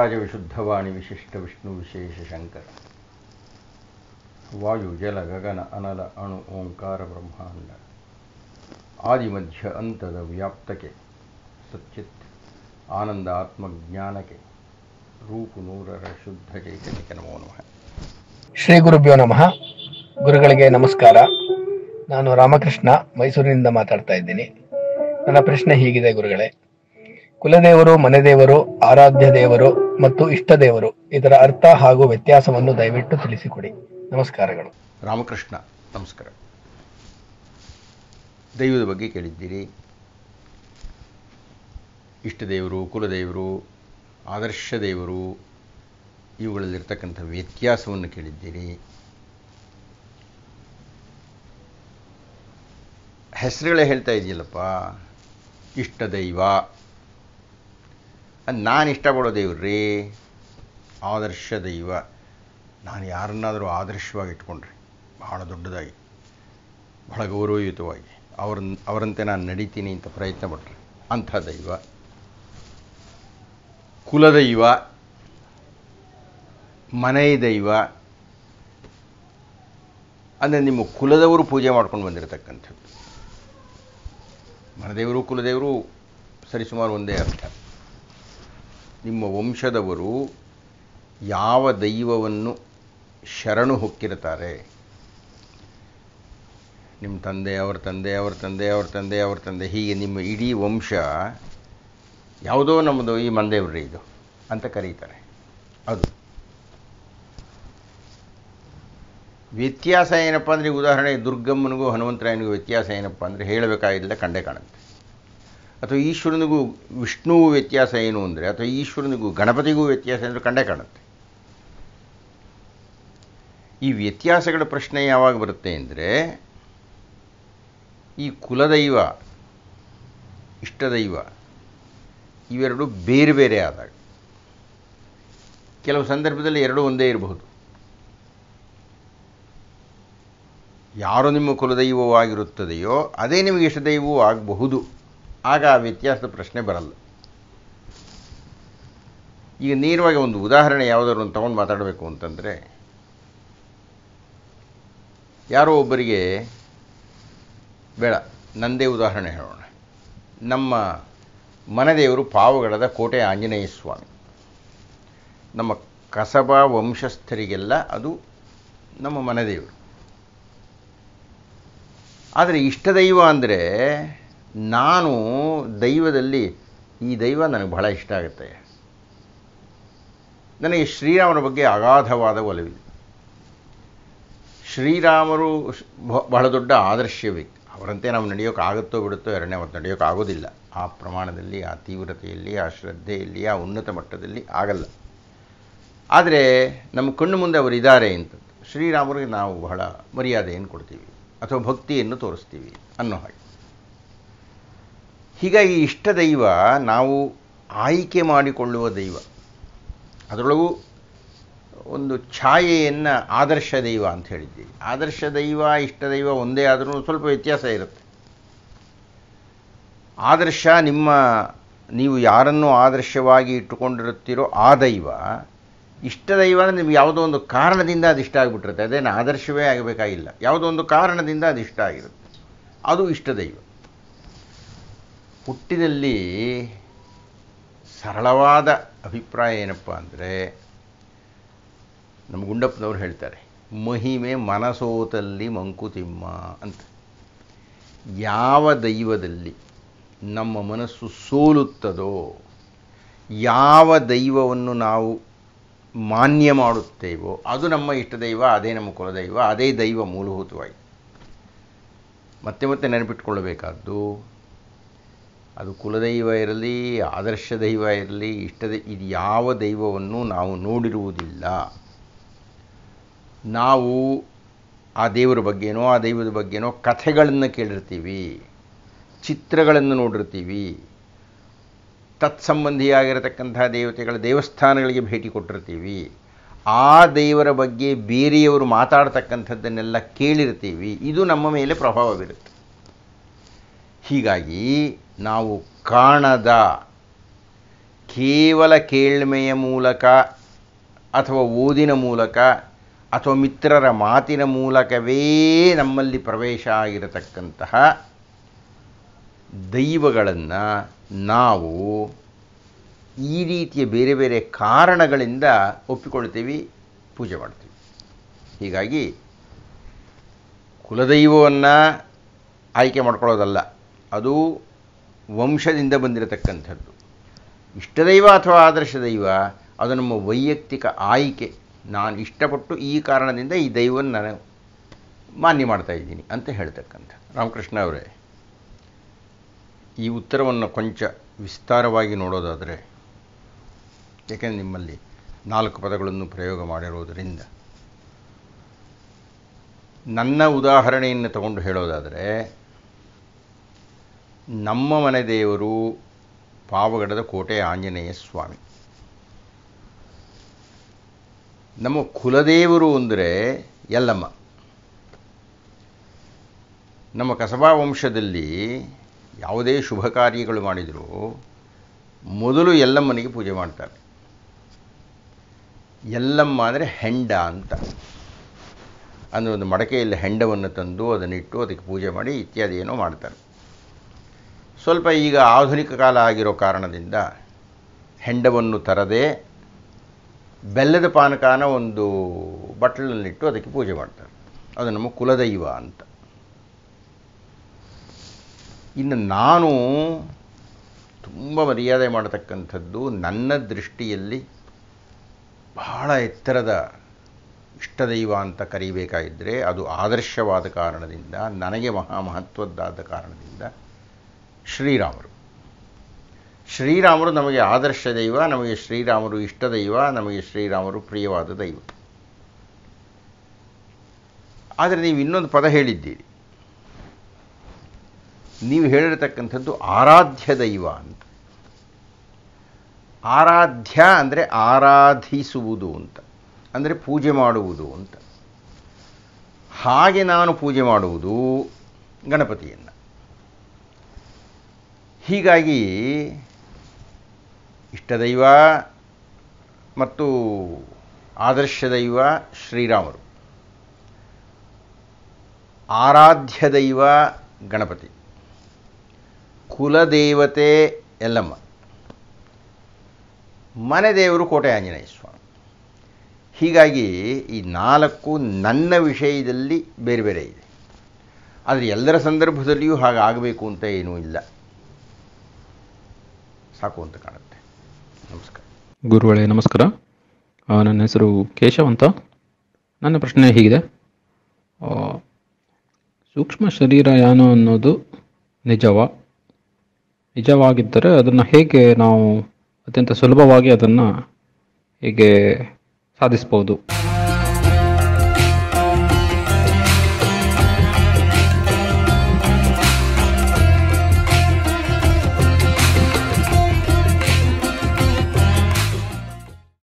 ಪುಟ್ಟರಾಜ ವಿಶುದ್ಧವಾಣಿ ವಿಶಿಷ್ಟ ವಿಷ್ಣು ವಿಶೇಷ ಶಂಕರ ವಾಯು ಜಲ ಗಗನ ಅನಲ ಅಣು ಓಂಕಾರ ಬ್ರಹ್ಮಾಂಡ ಆದಿ ಮಧ್ಯ ಅಂತದ ವ್ಯಾಪ್ತಕ್ಕೆ ಸಚ್ಚಿತ್ ಆನಂದ ಜ್ಞಾನಕ್ಕೆ ರೂಪು ನೂರರ ಶುದ್ಧ ಚೈತನ್ಯಕ್ಕೆ ನಮೋ ನಮಃ ಶ್ರೀ ಗುರುಭ್ಯೋ ನಮಃ ಗುರುಗಳಿಗೆ ನಮಸ್ಕಾರ ನಾನು ರಾಮಕೃಷ್ಣ ಮೈಸೂರಿನಿಂದ ಮಾತಾಡ್ತಾ ಇದ್ದೀನಿ ನನ್ನ ಪ್ರಶ್ನೆ ಹೀಗಿದೆ ಗುರುಗಳೇ ಕುಲದೇವರು ಮನೆದೇವರು ಆರಾಧ್ಯ ದೇವರು ಮತ್ತು ಇಷ್ಟ ದೇವರು ಇದರ ಅರ್ಥ ಹಾಗೂ ವ್ಯತ್ಯಾಸವನ್ನು ದಯವಿಟ್ಟು ತಿಳಿಸಿಕೊಡಿ ನಮಸ್ಕಾರಗಳು ರಾಮಕೃಷ್ಣ ನಮಸ್ಕಾರ ದೈವದ ಬಗ್ಗೆ ಕೇಳಿದ್ದೀರಿ ಇಷ್ಟದೇವರು ಕುಲದೇವರು ಆದರ್ಶ ದೇವರು ಇವುಗಳಲ್ಲಿರ್ತಕ್ಕಂಥ ವ್ಯತ್ಯಾಸವನ್ನು ಕೇಳಿದ್ದೀರಿ ಹೆಸರುಗಳೇ ಹೇಳ್ತಾ ಇದೆಯಲ್ಲಪ್ಪ ಇಷ್ಟ ದೈವ ನಾನು ಇಷ್ಟಪಡೋ ದೇವ್ರಿ ಆದರ್ಶ ದೈವ ನಾನು ಯಾರನ್ನಾದರೂ ಆದರ್ಶವಾಗಿ ಇಟ್ಕೊಂಡ್ರಿ ಬಹಳ ದೊಡ್ಡದಾಗಿ ಬಹಳ ಗೌರವಯುತವಾಗಿ ಅವ್ರ ಅವರಂತೆ ನಾನು ನಡೀತೀನಿ ಅಂತ ಪ್ರಯತ್ನ ಪಟ್ರಿ ಅಂಥ ದೈವ ಕುಲದೈವ ಮನೆಯ ದೈವ ಅಂದರೆ ನಿಮ್ಮ ಕುಲದವರು ಪೂಜೆ ಮಾಡ್ಕೊಂಡು ಬಂದಿರತಕ್ಕಂಥದ್ದು ಮನದೇವರು ಕುಲದೇವರು ಸರಿಸುಮಾರು ಒಂದೇ ಅರ್ಥ ನಿಮ್ಮ ವಂಶದವರು ಯಾವ ದೈವವನ್ನು ಶರಣು ಹೊಕ್ಕಿರ್ತಾರೆ ನಿಮ್ಮ ತಂದೆ ಅವರ ತಂದೆ ಅವರ ತಂದೆ ಅವರ ತಂದೆ ಅವರ ತಂದೆ ಹೀಗೆ ನಿಮ್ಮ ಇಡೀ ವಂಶ ಯಾವುದೋ ನಮ್ಮದು ಈ ಮಂದೇವ್ರಿ ಇದು ಅಂತ ಕರೀತಾರೆ ಅದು ವ್ಯತ್ಯಾಸ ಏನಪ್ಪ ಅಂದರೆ ಉದಾಹರಣೆ ದುರ್ಗಮ್ಮನಿಗೂ ಹನುಮಂತರಾಯನಿಗೂ ವ್ಯತ್ಯಾಸ ಏನಪ್ಪ ಅಂದರೆ ಹೇಳಬೇಕಾಗಿಲ್ಲ ಕಂಡೇ ಕಾಣುತ್ತೆ ಅಥವಾ ಈಶ್ವರನಿಗೂ ವಿಷ್ಣುವು ವ್ಯತ್ಯಾಸ ಏನು ಅಂದರೆ ಅಥವಾ ಈಶ್ವರನಿಗೂ ಗಣಪತಿಗೂ ವ್ಯತ್ಯಾಸ ಅಂದರೆ ಕಂಡೇ ಕಾಣುತ್ತೆ ಈ ವ್ಯತ್ಯಾಸಗಳ ಪ್ರಶ್ನೆ ಯಾವಾಗ ಬರುತ್ತೆ ಅಂದರೆ ಈ ಕುಲದೈವ ಇಷ್ಟದೈವ ಇವೆರಡು ಬೇರೆ ಬೇರೆ ಆದಾಗ ಕೆಲವು ಸಂದರ್ಭದಲ್ಲಿ ಎರಡೂ ಒಂದೇ ಇರಬಹುದು ಯಾರು ನಿಮ್ಮ ಕುಲದೈವವಾಗಿರುತ್ತದೆಯೋ ಅದೇ ನಿಮಗೆ ಇಷ್ಟದೈವವೂ ಆಗಬಹುದು ಆಗ ಆ ವ್ಯತ್ಯಾಸದ ಪ್ರಶ್ನೆ ಬರಲ್ಲ ಈಗ ನೇರವಾಗಿ ಒಂದು ಉದಾಹರಣೆ ಯಾವುದಾದ್ರು ಒಂದು ತಗೊಂಡು ಮಾತಾಡಬೇಕು ಅಂತಂದರೆ ಯಾರೋ ಒಬ್ಬರಿಗೆ ಬೇಡ ನಂದೇ ಉದಾಹರಣೆ ಹೇಳೋಣ ನಮ್ಮ ಮನದೇವರು ಪಾವಗಡದ ಕೋಟೆ ಆಂಜನೇಯ ಸ್ವಾಮಿ ನಮ್ಮ ಕಸಬಾ ವಂಶಸ್ಥರಿಗೆಲ್ಲ ಅದು ನಮ್ಮ ಮನದೇವರು ಆದರೆ ಇಷ್ಟದೈವ ಅಂದರೆ ನಾನು ದೈವದಲ್ಲಿ ಈ ದೈವ ನನಗೆ ಬಹಳ ಇಷ್ಟ ಆಗುತ್ತೆ ನನಗೆ ಶ್ರೀರಾಮನ ಬಗ್ಗೆ ಅಗಾಧವಾದ ಒಲವಿದೆ ಶ್ರೀರಾಮರು ಬಹಳ ದೊಡ್ಡ ಆದರ್ಶ ವ್ಯಕ್ತಿ ಅವರಂತೆ ನಾವು ನಡೆಯೋಕ್ಕಾಗುತ್ತೋ ಬಿಡುತ್ತೋ ಎರಡನೇ ಮತ್ತು ನಡೆಯೋಕ್ಕಾಗೋದಿಲ್ಲ ಆ ಪ್ರಮಾಣದಲ್ಲಿ ಆ ತೀವ್ರತೆಯಲ್ಲಿ ಆ ಶ್ರದ್ಧೆಯಲ್ಲಿ ಆ ಉನ್ನತ ಮಟ್ಟದಲ್ಲಿ ಆಗಲ್ಲ ಆದರೆ ನಮ್ಮ ಕಣ್ಣು ಮುಂದೆ ಅವರಿದ್ದಾರೆ ಅಂತ ಶ್ರೀರಾಮರಿಗೆ ನಾವು ಬಹಳ ಮರ್ಯಾದೆಯನ್ನು ಕೊಡ್ತೀವಿ ಅಥವಾ ಭಕ್ತಿಯನ್ನು ತೋರಿಸ್ತೀವಿ ಅನ್ನೋ ಹಾಗೆ ಹೀಗಾಗಿ ಇಷ್ಟ ದೈವ ನಾವು ಆಯ್ಕೆ ಮಾಡಿಕೊಳ್ಳುವ ದೈವ ಅದರೊಳಗೂ ಒಂದು ಛಾಯೆಯನ್ನು ಆದರ್ಶ ದೈವ ಅಂತ ಹೇಳಿದ್ದೀವಿ ಆದರ್ಶ ದೈವ ಇಷ್ಟ ದೈವ ಒಂದೇ ಆದರೂ ಸ್ವಲ್ಪ ವ್ಯತ್ಯಾಸ ಇರುತ್ತೆ ಆದರ್ಶ ನಿಮ್ಮ ನೀವು ಯಾರನ್ನು ಆದರ್ಶವಾಗಿ ಇಟ್ಟುಕೊಂಡಿರುತ್ತೀರೋ ಆ ದೈವ ಇಷ್ಟ ದೈವ ಅಂದರೆ ನಿಮ್ಗೆ ಯಾವುದೋ ಒಂದು ಕಾರಣದಿಂದ ಅದು ಇಷ್ಟ ಆಗಿಬಿಟ್ಟಿರುತ್ತೆ ಅದೇನು ಆದರ್ಶವೇ ಆಗಬೇಕಾಗಿಲ್ಲ ಯಾವುದೋ ಒಂದು ಕಾರಣದಿಂದ ಅದು ಇಷ್ಟ ಆಗಿರುತ್ತೆ ಅದು ಇಷ್ಟ ದೈವ ಹುಟ್ಟಿನಲ್ಲಿ ಸರಳವಾದ ಅಭಿಪ್ರಾಯ ಏನಪ್ಪ ಅಂದರೆ ನಮ್ಮ ಗುಂಡಪ್ಪನವರು ಹೇಳ್ತಾರೆ ಮಹಿಮೆ ಮನಸೋತಲ್ಲಿ ಮಂಕುತಿಮ್ಮ ಅಂತ ಯಾವ ದೈವದಲ್ಲಿ ನಮ್ಮ ಮನಸ್ಸು ಸೋಲುತ್ತದೋ ಯಾವ ದೈವವನ್ನು ನಾವು ಮಾನ್ಯ ಮಾಡುತ್ತೇವೋ ಅದು ನಮ್ಮ ಇಷ್ಟ ದೈವ ಅದೇ ನಮ್ಮ ಕುಲದೈವ ಅದೇ ದೈವ ಮೂಲಭೂತವಾಗಿ ಮತ್ತೆ ಮತ್ತೆ ನೆನಪಿಟ್ಕೊಳ್ಳಬೇಕಾದ್ದು ಅದು ಕುಲದೈವ ಇರಲಿ ಆದರ್ಶ ದೈವ ಇರಲಿ ಇಷ್ಟದ ಇದು ಯಾವ ದೈವವನ್ನು ನಾವು ನೋಡಿರುವುದಿಲ್ಲ ನಾವು ಆ ದೇವರ ಬಗ್ಗೆನೋ ಆ ದೈವದ ಬಗ್ಗೆನೋ ಕಥೆಗಳನ್ನು ಕೇಳಿರ್ತೀವಿ ಚಿತ್ರಗಳನ್ನು ನೋಡಿರ್ತೀವಿ ತತ್ಸಂಬಂಧಿಯಾಗಿರತಕ್ಕಂತಹ ದೇವತೆಗಳ ದೇವಸ್ಥಾನಗಳಿಗೆ ಭೇಟಿ ಕೊಟ್ಟಿರ್ತೀವಿ ಆ ದೇವರ ಬಗ್ಗೆ ಬೇರೆಯವರು ಮಾತಾಡ್ತಕ್ಕಂಥದ್ದನ್ನೆಲ್ಲ ಕೇಳಿರ್ತೀವಿ ಇದು ನಮ್ಮ ಮೇಲೆ ಪ್ರಭಾವ ಬೀರುತ್ತೆ ಹೀಗಾಗಿ ನಾವು ಕಾಣದ ಕೇವಲ ಕೇಳ್ಮೆಯ ಮೂಲಕ ಅಥವಾ ಓದಿನ ಮೂಲಕ ಅಥವಾ ಮಿತ್ರರ ಮಾತಿನ ಮೂಲಕವೇ ನಮ್ಮಲ್ಲಿ ಪ್ರವೇಶ ಆಗಿರತಕ್ಕಂತಹ ದೈವಗಳನ್ನು ನಾವು ಈ ರೀತಿಯ ಬೇರೆ ಬೇರೆ ಕಾರಣಗಳಿಂದ ಒಪ್ಪಿಕೊಳ್ತೀವಿ ಪೂಜೆ ಮಾಡ್ತೀವಿ ಹೀಗಾಗಿ ಕುಲದೈವವನ್ನು ಆಯ್ಕೆ ಮಾಡ್ಕೊಳ್ಳೋದಲ್ಲ ಅದು ವಂಶದಿಂದ ಬಂದಿರತಕ್ಕಂಥದ್ದು ಇಷ್ಟದೈವ ಅಥವಾ ಆದರ್ಶ ದೈವ ಅದು ನಮ್ಮ ವೈಯಕ್ತಿಕ ಆಯ್ಕೆ ನಾನು ಇಷ್ಟಪಟ್ಟು ಈ ಕಾರಣದಿಂದ ಈ ದೈವವನ್ನು ನಾನು ಮಾನ್ಯ ಮಾಡ್ತಾ ಇದ್ದೀನಿ ಅಂತ ಹೇಳ್ತಕ್ಕಂಥ ರಾಮಕೃಷ್ಣ ಅವರೇ ಈ ಉತ್ತರವನ್ನು ಕೊಂಚ ವಿಸ್ತಾರವಾಗಿ ನೋಡೋದಾದರೆ ಏಕೆಂದರೆ ನಿಮ್ಮಲ್ಲಿ ನಾಲ್ಕು ಪದಗಳನ್ನು ಪ್ರಯೋಗ ಮಾಡಿರುವುದರಿಂದ ನನ್ನ ಉದಾಹರಣೆಯನ್ನು ತಗೊಂಡು ಹೇಳೋದಾದರೆ ನಮ್ಮ ಮನೆ ದೇವರು ಪಾವಗಡದ ಕೋಟೆ ಆಂಜನೇಯ ಸ್ವಾಮಿ ನಮ್ಮ ಕುಲದೇವರು ಅಂದರೆ ಎಲ್ಲಮ್ಮ ನಮ್ಮ ಕಸಬಾ ವಂಶದಲ್ಲಿ ಯಾವುದೇ ಶುಭ ಕಾರ್ಯಗಳು ಮಾಡಿದರೂ ಮೊದಲು ಎಲ್ಲಮ್ಮನಿಗೆ ಪೂಜೆ ಮಾಡ್ತಾರೆ ಎಲ್ಲಮ್ಮ ಅಂದರೆ ಹೆಂಡ ಅಂತ ಅಂದರೆ ಒಂದು ಮಡಕೆಯಲ್ಲಿ ಹೆಂಡವನ್ನು ತಂದು ಅದನ್ನಿಟ್ಟು ಅದಕ್ಕೆ ಪೂಜೆ ಮಾಡಿ ಇತ್ಯಾದಿ ಏನೋ ಮಾಡ್ತಾರೆ ಸ್ವಲ್ಪ ಈಗ ಆಧುನಿಕ ಕಾಲ ಆಗಿರೋ ಕಾರಣದಿಂದ ಹೆಂಡವನ್ನು ತರದೆ ಬೆಲ್ಲದ ಪಾನಕಾನ ಒಂದು ಬಟ್ಟಲಲ್ಲಿಟ್ಟು ಅದಕ್ಕೆ ಪೂಜೆ ಮಾಡ್ತಾರೆ ಅದು ನಮ್ಮ ಕುಲದೈವ ಅಂತ ಇನ್ನು ನಾನು ತುಂಬ ಮರ್ಯಾದೆ ಮಾಡತಕ್ಕಂಥದ್ದು ನನ್ನ ದೃಷ್ಟಿಯಲ್ಲಿ ಬಹಳ ಎತ್ತರದ ಇಷ್ಟದೈವ ಅಂತ ಕರೀಬೇಕಾಗಿದ್ದರೆ ಅದು ಆದರ್ಶವಾದ ಕಾರಣದಿಂದ ನನಗೆ ಮಹಾ ಮಹತ್ವದ್ದಾದ ಕಾರಣದಿಂದ ಶ್ರೀರಾಮರು ಶ್ರೀರಾಮರು ನಮಗೆ ಆದರ್ಶ ದೈವ ನಮಗೆ ಶ್ರೀರಾಮರು ಇಷ್ಟ ದೈವ ನಮಗೆ ಶ್ರೀರಾಮರು ಪ್ರಿಯವಾದ ದೈವ ಆದರೆ ನೀವು ಇನ್ನೊಂದು ಪದ ಹೇಳಿದ್ದೀರಿ ನೀವು ಹೇಳಿರತಕ್ಕಂಥದ್ದು ಆರಾಧ್ಯ ದೈವ ಅಂತ ಆರಾಧ್ಯ ಅಂದರೆ ಆರಾಧಿಸುವುದು ಅಂತ ಅಂದರೆ ಪೂಜೆ ಮಾಡುವುದು ಅಂತ ಹಾಗೆ ನಾನು ಪೂಜೆ ಮಾಡುವುದು ಗಣಪತಿಯನ್ನು ಹೀಗಾಗಿ ಇಷ್ಟದೈವ ಮತ್ತು ಆದರ್ಶ ದೈವ ಶ್ರೀರಾಮರು ಆರಾಧ್ಯ ದೈವ ಗಣಪತಿ ಕುಲದೇವತೆ ಎಲ್ಲಮ್ಮ ಮನೆ ದೇವರು ಕೋಟೆ ಆಂಜನೇಯ ಸ್ವಾಮಿ ಹೀಗಾಗಿ ಈ ನಾಲ್ಕು ನನ್ನ ವಿಷಯದಲ್ಲಿ ಬೇರೆ ಬೇರೆ ಇದೆ ಆದರೆ ಎಲ್ಲರ ಸಂದರ್ಭದಲ್ಲಿಯೂ ಹಾಗಾಗಬೇಕು ಅಂತ ಏನೂ ಇಲ್ಲ ಸಾಕು ಅಂತ ಕಾಣುತ್ತೆ ನಮಸ್ಕಾರ ಗುರುಗಳೇ ನಮಸ್ಕಾರ ನನ್ನ ಹೆಸರು ಕೇಶವ್ ಅಂತ ನನ್ನ ಪ್ರಶ್ನೆ ಹೀಗಿದೆ ಸೂಕ್ಷ್ಮ ಶರೀರ ಯಾನೋ ಅನ್ನೋದು ನಿಜವ ನಿಜವಾಗಿದ್ದರೆ ಅದನ್ನು ಹೇಗೆ ನಾವು ಅತ್ಯಂತ ಸುಲಭವಾಗಿ ಅದನ್ನು ಹೇಗೆ ಸಾಧಿಸ್ಬೋದು